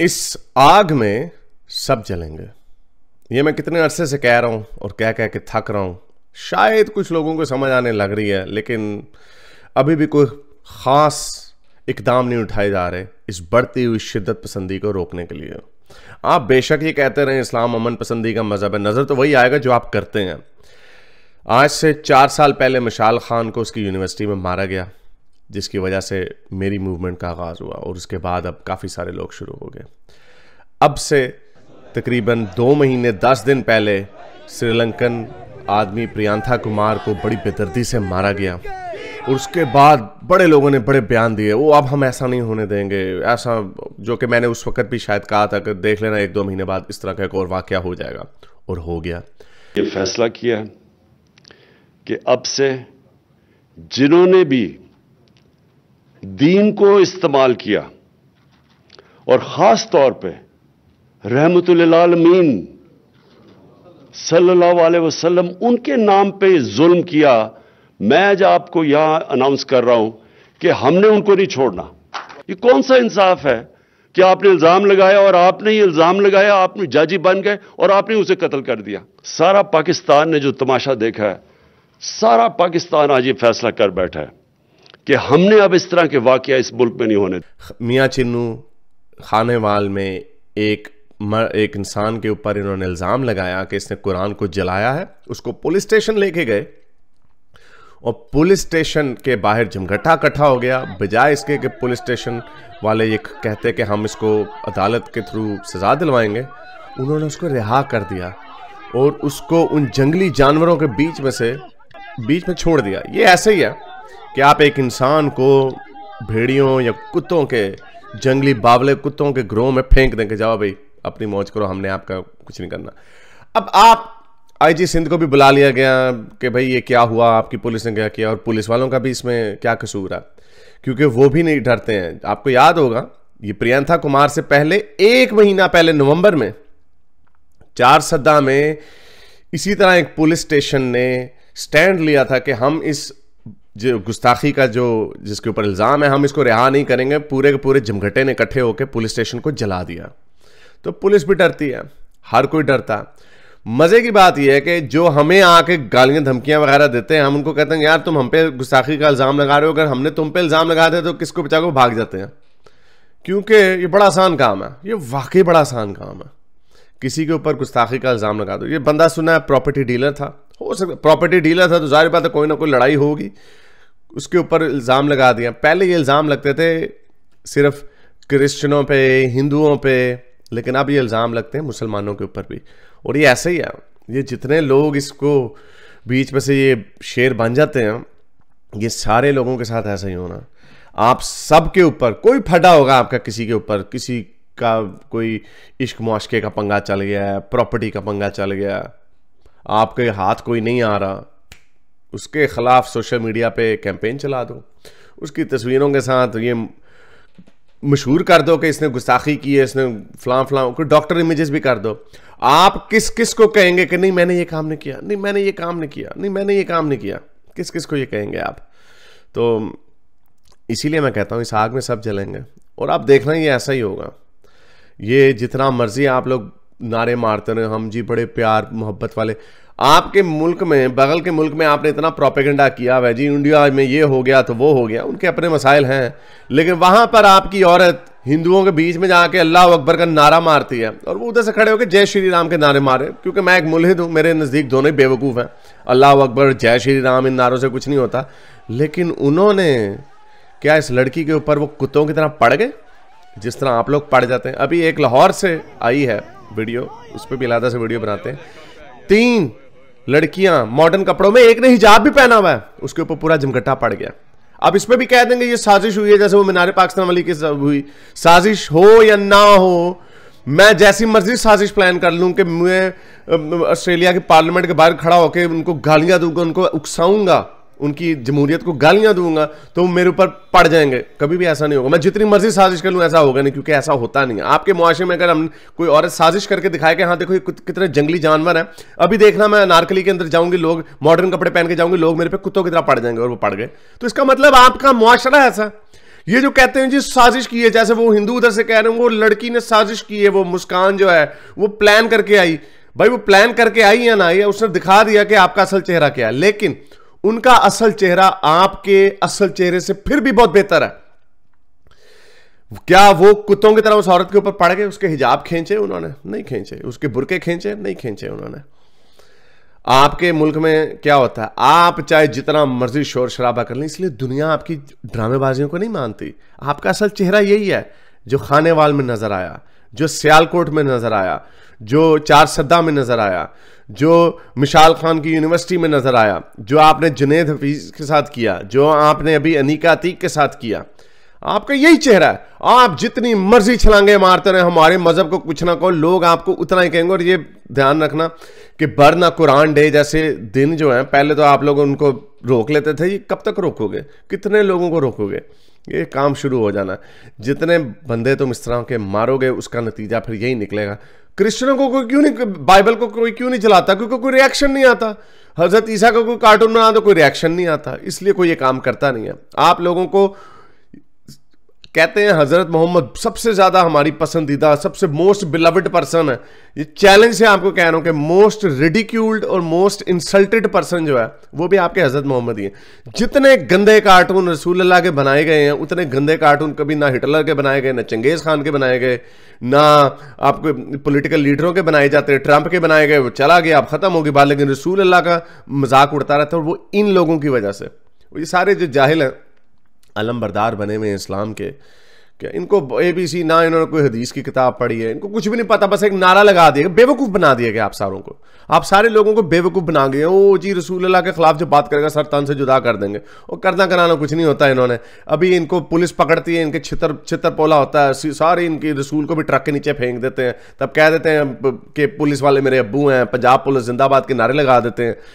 इस आग में सब जलेंगे ये मैं कितने अरसे से कह रहा हूँ और कह कह के थक रहा हूँ शायद कुछ लोगों को समझ आने लग रही है लेकिन अभी भी कोई ख़ास इकदाम नहीं उठाए जा रहे इस बढ़ती हुई शिद्दत पसंदी को रोकने के लिए आप बेशक ये कहते रहें इस्लाम अमन पसंदी का मज़हब है नज़र तो वही आएगा जो आप करते हैं आज से चार साल पहले मशाल खान को उसकी यूनिवर्सिटी में मारा गया जिसकी वजह से मेरी मूवमेंट का आगाज़ हुआ और उसके बाद अब काफ़ी सारे लोग शुरू हो गए अब से तकरीबन दो महीने दस दिन पहले श्रीलंकन आदमी प्रियंथा कुमार को बड़ी बेदर्दी से मारा गया और उसके बाद बड़े लोगों ने बड़े बयान दिए वो अब हम ऐसा नहीं होने देंगे ऐसा जो कि मैंने उस वक्त भी शायद कहा था कि देख लेना एक दो महीने बाद इस तरह का एक और वाक्य हो जाएगा और हो गया ये फैसला किया कि अब से जिन्होंने भी दीन को इस्तेमाल किया और ख़ास तौर पर रहमतमीन सल्लल्लाहु अलैहि वसल्लम उनके नाम पे जुल्म किया मैं आज आपको यहां अनाउंस कर रहा हूं कि हमने उनको नहीं छोड़ना ये कौन सा इंसाफ है कि आपने इल्ज़ाम लगाया और आपने ये इल्ज़ाम लगाया आपने जाजी बन गए और आपने उसे कत्ल कर दिया सारा पाकिस्तान ने जो तमाशा देखा है सारा पाकिस्तान आज ये फैसला कर बैठा है कि हमने अब इस तरह के वाक्य इस मुल्क में नहीं होने मियाँ चिन्नू वाल में एक मर, एक इंसान के ऊपर इन्होंने इल्ज़ाम लगाया कि इसने कुरान को जलाया है उसको पुलिस स्टेशन लेके गए और पुलिस स्टेशन के बाहर जमघटा इकट्ठा हो गया बजाय इसके कि पुलिस स्टेशन वाले ये कहते कि हम इसको अदालत के थ्रू सज़ा दिलवाएंगे उन्होंने उसको रिहा कर दिया और उसको उन जंगली जानवरों के बीच में से बीच में छोड़ दिया ये ऐसे ही है कि आप एक इंसान को भेड़ियों या कुत्तों के जंगली बावले कुत्तों के ग्रोह में फेंक दें कि जाओ भाई अपनी मौज करो हमने आपका कुछ नहीं करना अब आप आईजी सिंध को भी बुला लिया गया कि भाई ये क्या हुआ आपकी पुलिस ने क्या किया और पुलिस वालों का भी इसमें क्या कसूर है क्योंकि वो भी नहीं डरते हैं आपको याद होगा ये प्रियंका कुमार से पहले एक महीना पहले नवंबर में चार सद्दा में इसी तरह एक पुलिस स्टेशन ने स्टैंड लिया था कि हम इस जो गुस्ताखी का जो जिसके ऊपर इल्ज़ाम है हम इसको रिहा नहीं करेंगे पूरे के पूरे जमघटे ने इकट्ठे होकर पुलिस स्टेशन को जला दिया तो पुलिस भी डरती है हर कोई डरता है मज़े की बात यह है कि जो हमें आके गालियाँ धमकियाँ वगैरह देते हैं हम उनको कहते हैं यार तुम हम पे गुस्ताखी का इल्ज़ाम लगा रहे हो अगर हमने तुम पे इल्ज़ाम लगा दे तो किसको बचा को भाग जाते हैं क्योंकि ये बड़ा आसान काम है ये वाकई बड़ा आसान काम है किसी के ऊपर गुस्ताखी का इल्ज़ाम लगा दो ये बंदा सुना है प्रॉपर्टी डीलर था हो सकता प्रॉपर्टी डीलर था तो जाहिर बात है कोई ना कोई लड़ाई होगी उसके ऊपर इल्ज़ाम लगा दिया पहले ये इल्ज़ाम लगते थे सिर्फ क्रिश्चनों पे हिंदुओं पे लेकिन अब ये इल्ज़ाम लगते हैं मुसलमानों के ऊपर भी और ये ऐसे ही है ये जितने लोग इसको बीच में से ये शेर बन जाते हैं ये सारे लोगों के साथ ऐसा ही होना आप सब के ऊपर कोई फटा होगा आपका किसी के ऊपर किसी का कोई इश्क मुआशे का पंगा चल गया है प्रॉपर्टी का पंगा चल गया आपके हाथ कोई नहीं आ रहा उसके ख़िलाफ़ सोशल मीडिया पे कैंपेन चला दो उसकी तस्वीरों के साथ ये मशहूर कर दो कि इसने गुस्ताखी की है इसने फ्लां फ्लां कोई डॉक्टर इमेजेस भी कर दो आप किस किस को कहेंगे कि नहीं मैंने ये काम नहीं किया नहीं मैंने ये काम नहीं किया नहीं मैंने ये काम नहीं किया किस किस को ये कहेंगे आप तो इसीलिए मैं कहता हूँ इस आग में सब जलेंगे और आप देखना ये ऐसा ही होगा ये जितना मर्ज़ी आप लोग नारे मारते रहे हम जी बड़े प्यार मोहब्बत वाले आपके मुल्क में बगल के मुल्क में आपने इतना प्रोपेगेंडा किया हुआ जी इंडिया में ये हो गया तो वो हो गया उनके अपने मसाइल हैं लेकिन वहाँ पर आपकी औरत हिंदुओं के बीच में जाके अल्लाह अकबर का नारा मारती है और वो उधर से खड़े होकर जय श्री राम के नारे मारे क्योंकि मैं एक मुलहिद हूँ मेरे नज़दीक दोनों ही बेवकूफ़ हैं अल्लाह अकबर जय श्री राम इन नारों से कुछ नहीं होता लेकिन उन्होंने क्या इस लड़की के ऊपर वो कुत्तों की तरह पड़ गए जिस तरह आप लोग पड़ जाते हैं अभी एक लाहौर से आई है वीडियो उस पर भी इलादा से वीडियो बनाते हैं तीन लड़कियां मॉडर्न कपड़ों में एक ने हिजाब भी पहना हुआ है उसके ऊपर पूरा जमघटा पड़ गया अब इसमें भी कह देंगे ये साजिश हुई है जैसे वो मीनारे पाकिस्तान वाली की हुई साजिश हो या ना हो मैं जैसी मर्जी साजिश प्लान कर लूं कि मैं ऑस्ट्रेलिया के पार्लियामेंट के बाहर खड़ा होकर उनको गालियां दूंगा उनको उकसाऊंगा उनकी जमहूरियत को गालियां दूंगा तो मेरे ऊपर पड़ जाएंगे कभी भी ऐसा नहीं होगा मैं जितनी मर्जी साजिश कर लूँ ऐसा होगा नहीं क्योंकि ऐसा होता नहीं है आपके मुआरे में अगर हम कोई औरत साजिश करके दिखाए कि हाँ देखो ये कितने जंगली जानवर हैं अभी देखना मैं नारकली के अंदर जाऊंगी लोग मॉडर्न कपड़े पहन के जाऊंगे लोग मेरे पे कुत्तों की तरह पड़ जाएंगे और वो पड़ गए तो इसका मतलब आपका मुआशरा ऐसा ये जो कहते हैं जी साजिश की है जैसे वो हिंदू उधर से कह रहे हैं वो लड़की ने साजिश की है वो मुस्कान जो है वो प्लान करके आई भाई वो प्लान करके आई या ना आई उसने दिखा दिया कि आपका असल चेहरा क्या है लेकिन उनका असल चेहरा आपके असल चेहरे से फिर भी बहुत बेहतर है क्या वो कुत्तों की तरह उस औरत के ऊपर पड़ गए उसके हिजाब खींचे उन्होंने नहीं खींचे उसके बुरके खींचे नहीं खींचे उन्होंने आपके मुल्क में क्या होता है आप चाहे जितना मर्जी शोर शराबा कर लें इसलिए दुनिया आपकी ड्रामेबाजियों को नहीं मानती आपका असल चेहरा यही है जो खाने वाल में नजर आया जो सियालकोट में नज़र आया जो चार सद्दा में नज़र आया जो मिशाल खान की यूनिवर्सिटी में नज़र आया जो आपने जुनेद हफीज़ के साथ किया जो आपने अभी अनिका अतीक के साथ किया आपका यही चेहरा है आप जितनी मर्जी छलांगे मारते रहे हमारे मज़हब को कुछ ना कहो लोग आपको उतना ही कहेंगे और ये ध्यान रखना कि बरना कुरान डे जैसे दिन जो है पहले तो आप लोग उनको रोक लेते थे ये कब तक रोकोगे कितने लोगों को रोकोगे ये काम शुरू हो जाना जितने बंदे तुम इस तरह के मारोगे उसका नतीजा फिर यही निकलेगा क्रिश्चनों को कोई क्यों नहीं बाइबल को कोई क्यों नहीं जलाता क्योंकि कोई रिएक्शन नहीं आता हजरत ईसा का कोई कार्टून बना दो कोई रिएक्शन नहीं आता इसलिए कोई ये काम करता नहीं है आप लोगों को कहते हैं हज़रत मोहम्मद सबसे ज़्यादा हमारी पसंदीदा सबसे मोस्ट बिलवड पर्सन है ये चैलेंज से आपको कह रहा हूं कि मोस्ट रेडिक्यूल्ड और मोस्ट इंसल्टेड पर्सन जो है वो भी आपके हज़रत मोहम्मद ही है जितने गंदे कार्टून रसूल अल्लाह के बनाए गए हैं उतने गंदे कार्टून कभी ना हिटलर के बनाए गए ना चंगेज़ खान के बनाए गए ना आपके पोलिटिकल लीडरों के बनाए जाते हैं ट्रंप के बनाए गए वो चला गया अब ख़त्म होगी बात लेकिन रसूल अल्लाह का मजाक उड़ता रहता है और वो इन लोगों की वजह से ये सारे जो जाहिल हैं अलमबरदार बने हुए हैं इस्लाम के कि इनको ए बी सी ना इन्होंने कोई हदीस की किताब पढ़ी है इनको कुछ भी नहीं पता बस एक नारा लगा दिया बेवकूफ़ बना दिया गया आप सारों को आप सारे लोगों को बेवकूफ़ बना गए ओ जी रसूल अल्लाह के खिलाफ जो बात करेगा सर तन से जुदा कर देंगे और करना कराना कुछ नहीं होता इन्होंने अभी इनको पुलिस पकड़ती है इनके छितर छितर पोला होता है सारे इनकी रसूल को भी ट्रक के नीचे फेंक देते हैं तब कह देते हैं कि पुलिस वाले मेरे अबू हैं पंजाब पुलिस जिंदाबाद के नारे लगा देते हैं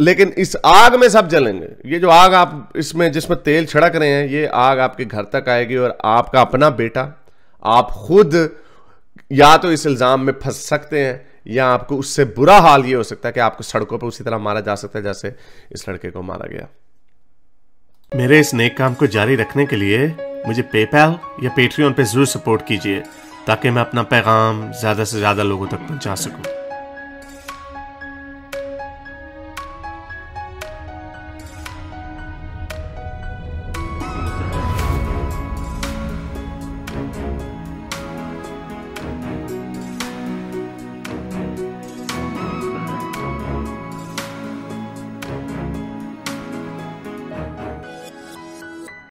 लेकिन इस आग में सब जलेंगे ये जो आग आप इसमें जिसमें तेल छिड़क रहे हैं ये आग आपके घर तक आएगी और आपका अपना बेटा आप खुद या तो इस इल्ज़ाम में फंस सकते हैं या आपको उससे बुरा हाल ये हो सकता है कि आपको सड़कों पर उसी तरह मारा जा सकता है जैसे इस लड़के को मारा गया मेरे इस नेक काम को जारी रखने के लिए मुझे पेपैल या पेट्रियन पे जरूर सपोर्ट कीजिए ताकि मैं अपना पैगाम ज़्यादा से ज़्यादा लोगों तक पहुंचा सकूं।